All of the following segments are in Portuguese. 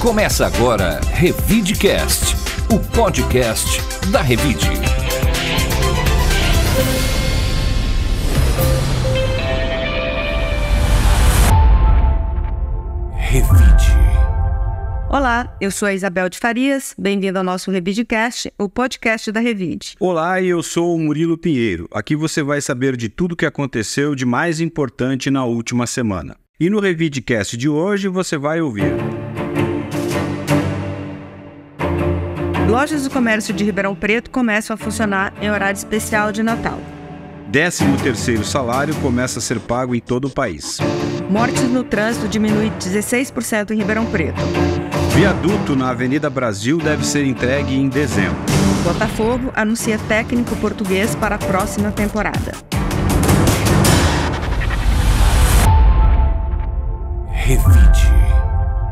Começa agora Revidecast, o podcast da Revide. Revide. Olá, eu sou a Isabel de Farias, bem-vindo ao nosso Revidecast, o podcast da Revide. Olá, eu sou o Murilo Pinheiro. Aqui você vai saber de tudo o que aconteceu de mais importante na última semana. E no Revidecast de hoje você vai ouvir. Lojas do comércio de Ribeirão Preto começam a funcionar em horário especial de Natal. 13º salário começa a ser pago em todo o país. Mortes no trânsito diminui 16% em Ribeirão Preto. Viaduto na Avenida Brasil deve ser entregue em dezembro. Botafogo anuncia técnico português para a próxima temporada. Revide.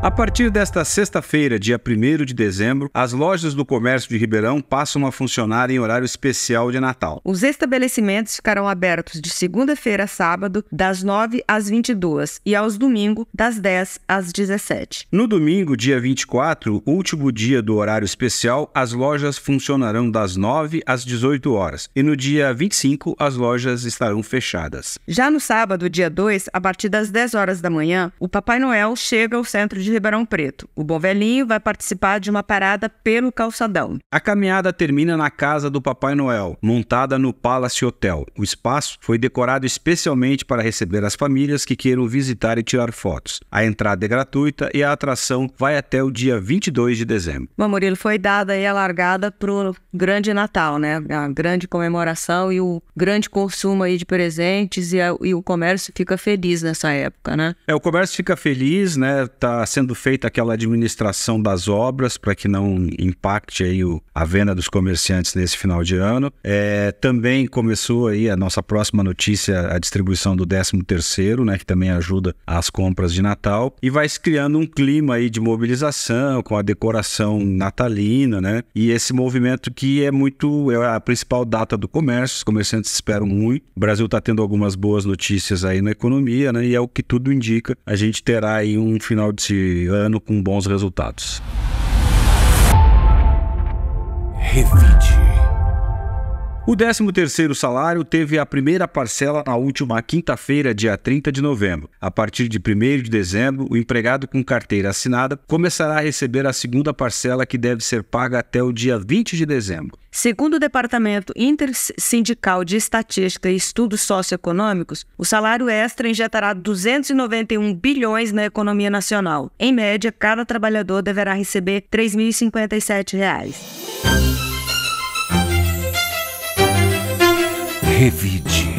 A partir desta sexta-feira, dia 1 de dezembro, as lojas do comércio de Ribeirão passam a funcionar em horário especial de Natal. Os estabelecimentos ficarão abertos de segunda-feira a sábado, das 9 às 22 e aos domingos, das 10 às 17. No domingo, dia 24, último dia do horário especial, as lojas funcionarão das 9 às 18 horas e no dia 25 as lojas estarão fechadas. Já no sábado, dia 2, a partir das 10 horas da manhã, o Papai Noel chega ao centro de de Ribeirão Preto. O Bom Velhinho vai participar de uma parada pelo calçadão. A caminhada termina na casa do Papai Noel, montada no Palace Hotel. O espaço foi decorado especialmente para receber as famílias que queiram visitar e tirar fotos. A entrada é gratuita e a atração vai até o dia 22 de dezembro. Bom, Murilo, foi dada aí a largada pro grande Natal, né? A grande comemoração e o grande consumo aí de presentes e, a, e o comércio fica feliz nessa época, né? É, o comércio fica feliz, né? Tá sendo sendo feita aquela administração das obras para que não impacte aí o, a venda dos comerciantes nesse final de ano. É, também começou aí a nossa próxima notícia, a distribuição do 13 terceiro, né, que também ajuda as compras de Natal e vai se criando um clima aí de mobilização com a decoração natalina, né? E esse movimento que é muito é a principal data do comércio, os comerciantes esperam muito. O Brasil está tendo algumas boas notícias aí na economia, né? E é o que tudo indica, a gente terá aí um final de ano com bons resultados. Revide. O 13º salário teve a primeira parcela na última quinta-feira, dia 30 de novembro. A partir de 1 de dezembro, o empregado com carteira assinada começará a receber a segunda parcela que deve ser paga até o dia 20 de dezembro. Segundo o Departamento Intersindical de Estatística e Estudos Socioeconômicos, o salário extra injetará 291 bilhões na economia nacional. Em média, cada trabalhador deverá receber R$ 3.057. Revide.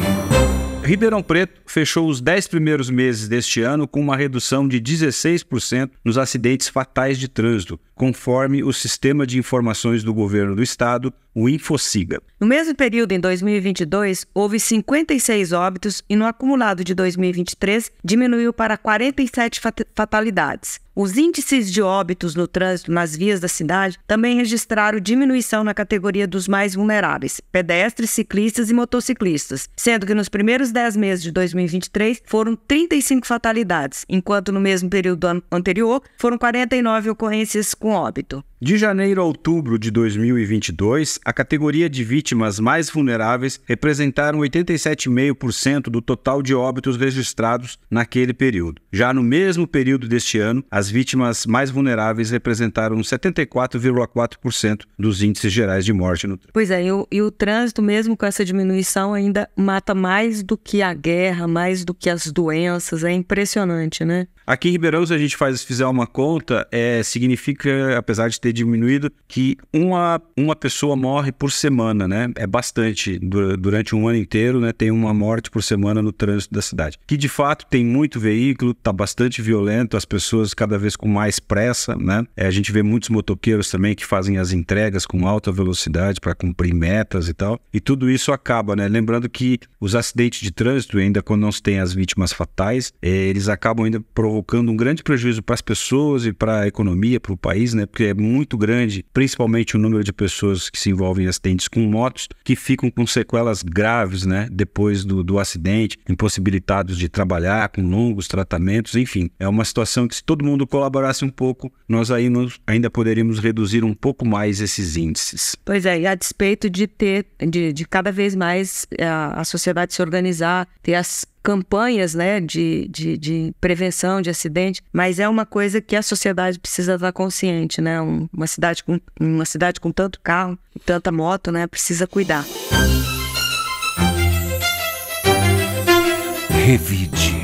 Ribeirão Preto fechou os 10 primeiros meses deste ano com uma redução de 16% nos acidentes fatais de trânsito, conforme o Sistema de Informações do Governo do Estado, o InfoSiga. No mesmo período, em 2022, houve 56 óbitos e no acumulado de 2023 diminuiu para 47 fatalidades. Os índices de óbitos no trânsito nas vias da cidade também registraram diminuição na categoria dos mais vulneráveis, pedestres, ciclistas e motociclistas, sendo que nos primeiros 10 meses de 2023 foram 35 fatalidades, enquanto no mesmo período do ano anterior foram 49 ocorrências com óbito. De janeiro a outubro de 2022, a categoria de vítimas mais vulneráveis representaram 87,5% do total de óbitos registrados naquele período. Já no mesmo período deste ano, as vítimas mais vulneráveis representaram 74,4% dos índices gerais de morte no trânsito. Pois é, e o, e o trânsito, mesmo com essa diminuição, ainda mata mais do que a guerra, mais do que as doenças. É impressionante, né? Aqui em Ribeirão, se a gente faz, fizer uma conta, é, significa, apesar de ter ter diminuído, que uma, uma pessoa morre por semana, né? É bastante durante um ano inteiro, né? Tem uma morte por semana no trânsito da cidade. Que de fato tem muito veículo, tá bastante violento, as pessoas cada vez com mais pressa, né? É, a gente vê muitos motoqueiros também que fazem as entregas com alta velocidade para cumprir metas e tal. E tudo isso acaba, né? Lembrando que os acidentes de trânsito, ainda quando não se tem as vítimas fatais, é, eles acabam ainda provocando um grande prejuízo para as pessoas e para a economia, para o país, né? Porque é muito muito grande, principalmente o número de pessoas que se envolvem em acidentes com motos, que ficam com sequelas graves, né? Depois do, do acidente, impossibilitados de trabalhar, com longos tratamentos, enfim. É uma situação que se todo mundo colaborasse um pouco, nós aí nos, ainda poderíamos reduzir um pouco mais esses índices. Pois é, e a despeito de ter, de, de cada vez mais a, eh, a sociedade se organizar, ter as campanhas né, de, de, de, prevenção de acidente, mas é uma coisa que a sociedade precisa estar consciente, né? Uma cidade com, uma cidade com tanto carro, tanta moto, né? Precisa cuidar. Revide.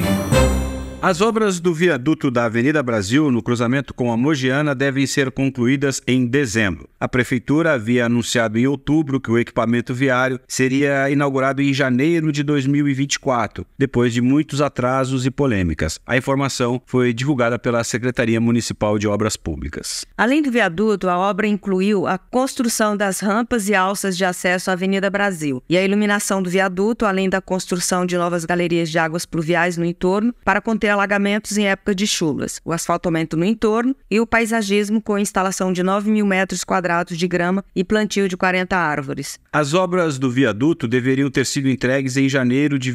As obras do viaduto da Avenida Brasil, no cruzamento com a Mogiana, devem ser concluídas em dezembro. A prefeitura havia anunciado em outubro que o equipamento viário seria inaugurado em janeiro de 2024, depois de muitos atrasos e polêmicas. A informação foi divulgada pela Secretaria Municipal de Obras Públicas. Além do viaduto, a obra incluiu a construção das rampas e alças de acesso à Avenida Brasil e a iluminação do viaduto, além da construção de novas galerias de águas pluviais no entorno para conter ter alagamentos em época de chuvas, o asfaltamento no entorno e o paisagismo com a instalação de 9 mil metros quadrados de grama e plantio de 40 árvores. As obras do viaduto deveriam ter sido entregues em janeiro de,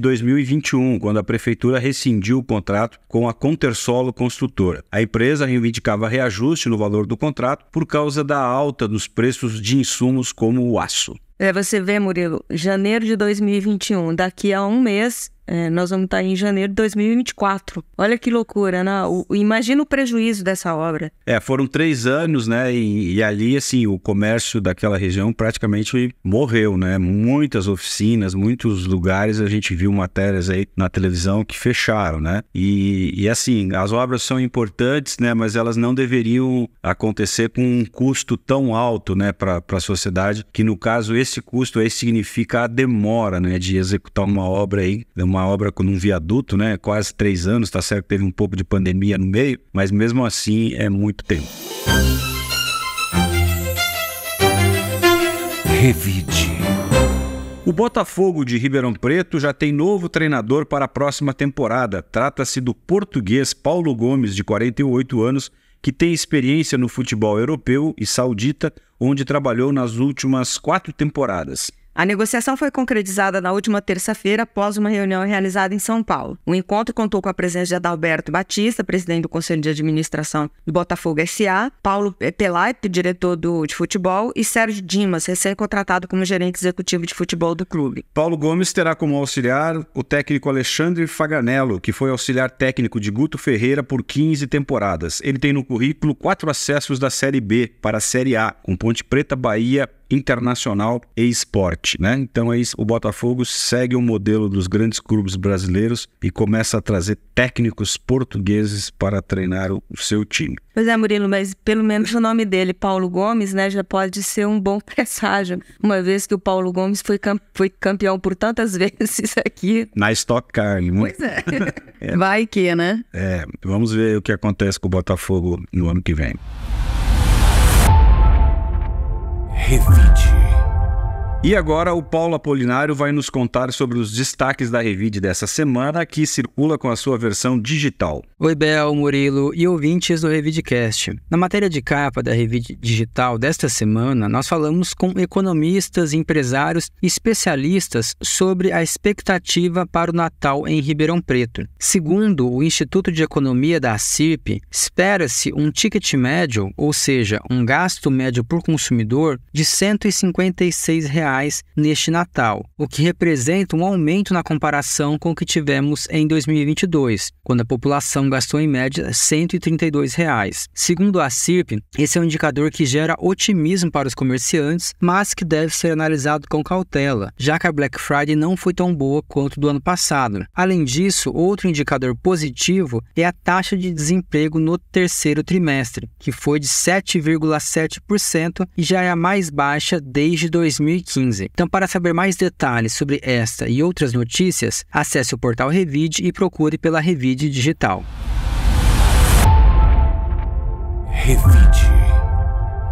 2021, quando a prefeitura rescindiu o contrato com a Contersolo Construtora. A empresa reivindicava reajuste no valor do contrato por causa da alta dos preços de insumos como o aço. É, você vê, Murilo, janeiro de 2021, daqui a um mês, é, nós vamos estar tá em janeiro de 2024. Olha que loucura, né? Imagina o prejuízo dessa obra. É, foram três anos, né? E, e, ali, assim, o comércio daquela região praticamente morreu, né? Muitas oficinas, muitos lugares, a gente viu matérias aí na televisão que fecharam, né? E, e assim, as obras são importantes, né? Mas elas não deveriam acontecer com um custo tão alto, né? Para a sociedade, que no caso, esse custo aí significa a demora, né? De executar uma obra aí, né, uma uma obra com um viaduto, né? Quase três anos, tá certo que teve um pouco de pandemia no meio, mas mesmo assim é muito tempo. Revide. O Botafogo de Ribeirão Preto já tem novo treinador para a próxima temporada. Trata-se do português Paulo Gomes, de 48 anos, que tem experiência no futebol europeu e saudita, onde trabalhou nas últimas quatro temporadas. A negociação foi concretizada na última terça-feira após uma reunião realizada em São Paulo. O encontro contou com a presença de Adalberto Batista, presidente do Conselho de Administração do Botafogo SA, Paulo Pelaipe, diretor do, de futebol, e Sérgio Dimas, recém-contratado como gerente executivo de futebol do clube. Paulo Gomes terá como auxiliar o técnico Alexandre Faganello, que foi auxiliar técnico de Guto Ferreira por 15 temporadas. Ele tem no currículo quatro acessos da Série B para a Série A, com Ponte Preta, Bahia, internacional e esporte, né? Então é isso, o Botafogo segue o modelo dos grandes clubes brasileiros e começa a trazer técnicos portugueses para treinar o seu time. Pois é, Murilo, mas pelo menos o nome dele, Paulo Gomes, né, já pode ser um bom presságio, uma vez que o Paulo Gomes foi, cam foi campeão por tantas vezes aqui. Na Stock Car. Né? Pois é. é. Vai que, né? É, vamos ver o que acontece com o Botafogo no ano que vem revide. E agora o Paulo Apolinário vai nos contar sobre os destaques da Revide dessa semana, que circula com a sua versão digital. Oi, Bel, Murilo e ouvintes do Revidecast. Na matéria de capa da Revide Digital desta semana, nós falamos com economistas, empresários e especialistas sobre a expectativa para o Natal em Ribeirão Preto. Segundo o Instituto de Economia da CIRP, espera-se um ticket médio, ou seja, um gasto médio por consumidor, de R$ 156. Reais reais neste Natal, o que representa um aumento na comparação com o que tivemos em 2022, quando a população gastou em média R$ 132. Reais. Segundo a CIRP, esse é um indicador que gera otimismo para os comerciantes, mas que deve ser analisado com cautela, já que a Black Friday não foi tão boa quanto do ano passado. Além disso, outro indicador positivo é a taxa de desemprego no terceiro trimestre, que foi de 7,7% e já é a mais baixa desde 2015. Então, para saber mais detalhes sobre esta e outras notícias, acesse o portal Revide e procure pela Revide Digital. Revide.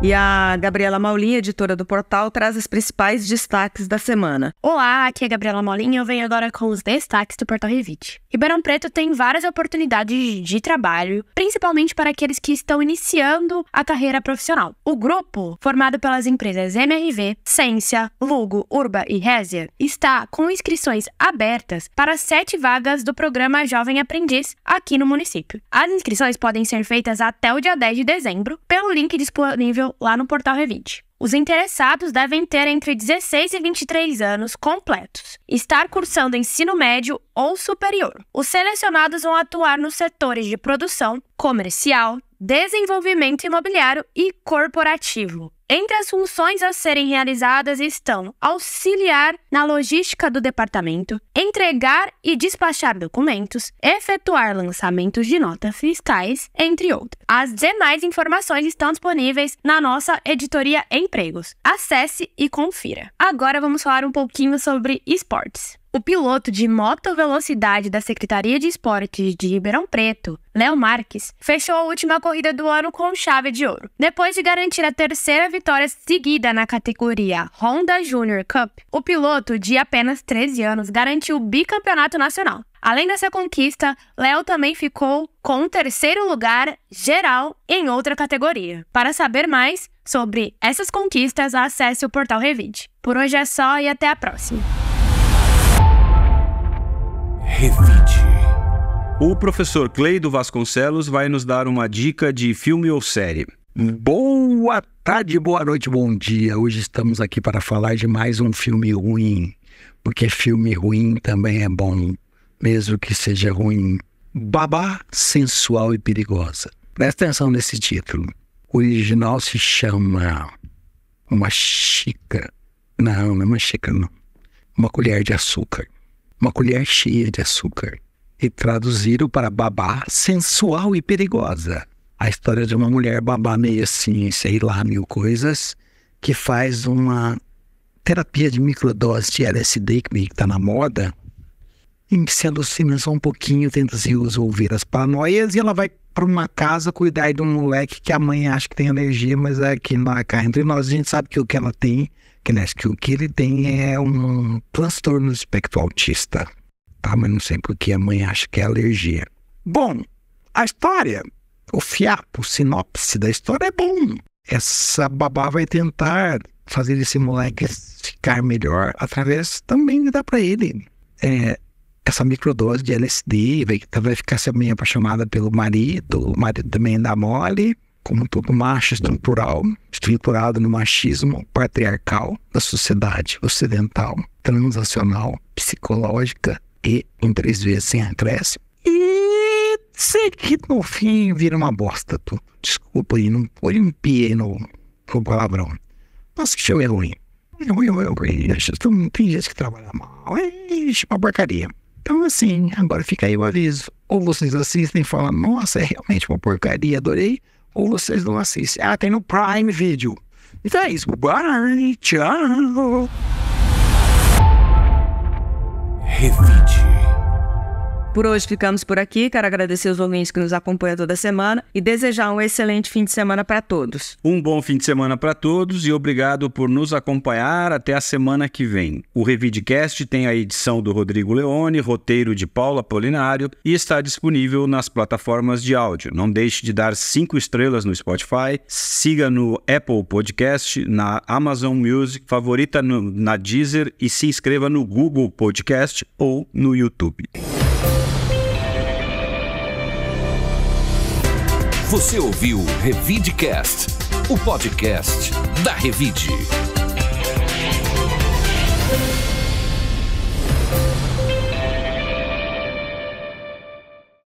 E a Gabriela Maulin, editora do portal, traz os principais destaques da semana. Olá, aqui é a Gabriela Maulin e eu venho agora com os destaques do Portal Revit. Ribeirão Preto tem várias oportunidades de trabalho, principalmente para aqueles que estão iniciando a carreira profissional. O grupo, formado pelas empresas MRV, Sência, Lugo, Urba e Résia, está com inscrições abertas para sete vagas do programa Jovem Aprendiz aqui no município. As inscrições podem ser feitas até o dia 10 de dezembro pelo link disponível lá no portal Revinte. Os interessados devem ter entre 16 e 23 anos completos, estar cursando ensino médio ou superior. Os selecionados vão atuar nos setores de produção, comercial, desenvolvimento imobiliário e corporativo. Entre as funções a serem realizadas estão auxiliar na logística do departamento, entregar e despachar documentos, efetuar lançamentos de notas fiscais, entre outras. As demais informações estão disponíveis na nossa editoria Empregos. Acesse e confira. Agora vamos falar um pouquinho sobre esportes. O piloto de moto velocidade da Secretaria de Esportes de Ribeirão Preto, Léo Marques, fechou a última corrida do ano com chave de ouro. Depois de garantir a terceira vitória seguida na categoria Honda Junior Cup, o piloto de apenas 13 anos garantiu o bicampeonato nacional. Além dessa conquista, Léo também ficou com o terceiro lugar geral em outra categoria. Para saber mais sobre essas conquistas, acesse o portal Revide. Por hoje é só e até a próxima. Revide. O professor Cleido Vasconcelos vai nos dar uma dica de filme ou série. Boa tarde, boa noite, bom dia. Hoje estamos aqui para falar de mais um filme ruim, porque filme ruim também é bom, mesmo que seja ruim. Babá sensual e perigosa. Presta atenção nesse título. O original se chama Uma Xícara. Não, não é uma xícara, não. Uma colher de açúcar uma colher cheia de açúcar e traduziram para babá sensual e perigosa. A história de uma mulher babá meio assim, sei lá, mil coisas, que faz uma terapia de microdose de LSD, que meio que está na moda, em que se alucina só um pouquinho, tenta se resolver as paranoias e ela vai para uma casa cuidar de um moleque que a mãe acha que tem alergia, mas é que na cá entre nós a gente sabe que o que ela tem Aliás, que o que ele tem é um transtorno espectro autista. Tá? Mas não sei porque a mãe acha que é alergia. Bom, a história, o fiapo, o sinopse da história é bom. Essa babá vai tentar fazer esse moleque ficar melhor através também de dar para ele é, essa microdose de LSD, vai, vai ficar se meio apaixonada pelo marido, o marido também dá mole, como todo macho estrutural, estruturado no machismo patriarcal da sociedade ocidental, transacional, psicológica e em três vezes sem regresso. E sei que no fim vira uma bosta tu Desculpa aí, não foi um pie no, no palavrão. Nossa, que filme é ruim. É ruim, é ruim. tem gente que trabalha mal. É uma porcaria. Então, assim, agora fica aí o aviso. Ou vocês assistem e falam, nossa, é realmente uma porcaria, adorei ou vocês não assistem. Ah, tem no Prime Video. Então é isso. bye Tchau. Revide. Por hoje ficamos por aqui. Quero agradecer os ouvintes que nos acompanham toda semana e desejar um excelente fim de semana para todos. Um bom fim de semana para todos e obrigado por nos acompanhar até a semana que vem. O Revidcast tem a edição do Rodrigo Leone, roteiro de Paula Polinário e está disponível nas plataformas de áudio. Não deixe de dar cinco estrelas no Spotify, siga no Apple Podcast, na Amazon Music, favorita no, na Deezer e se inscreva no Google Podcast ou no YouTube. Você ouviu Revidecast, o podcast da Revide.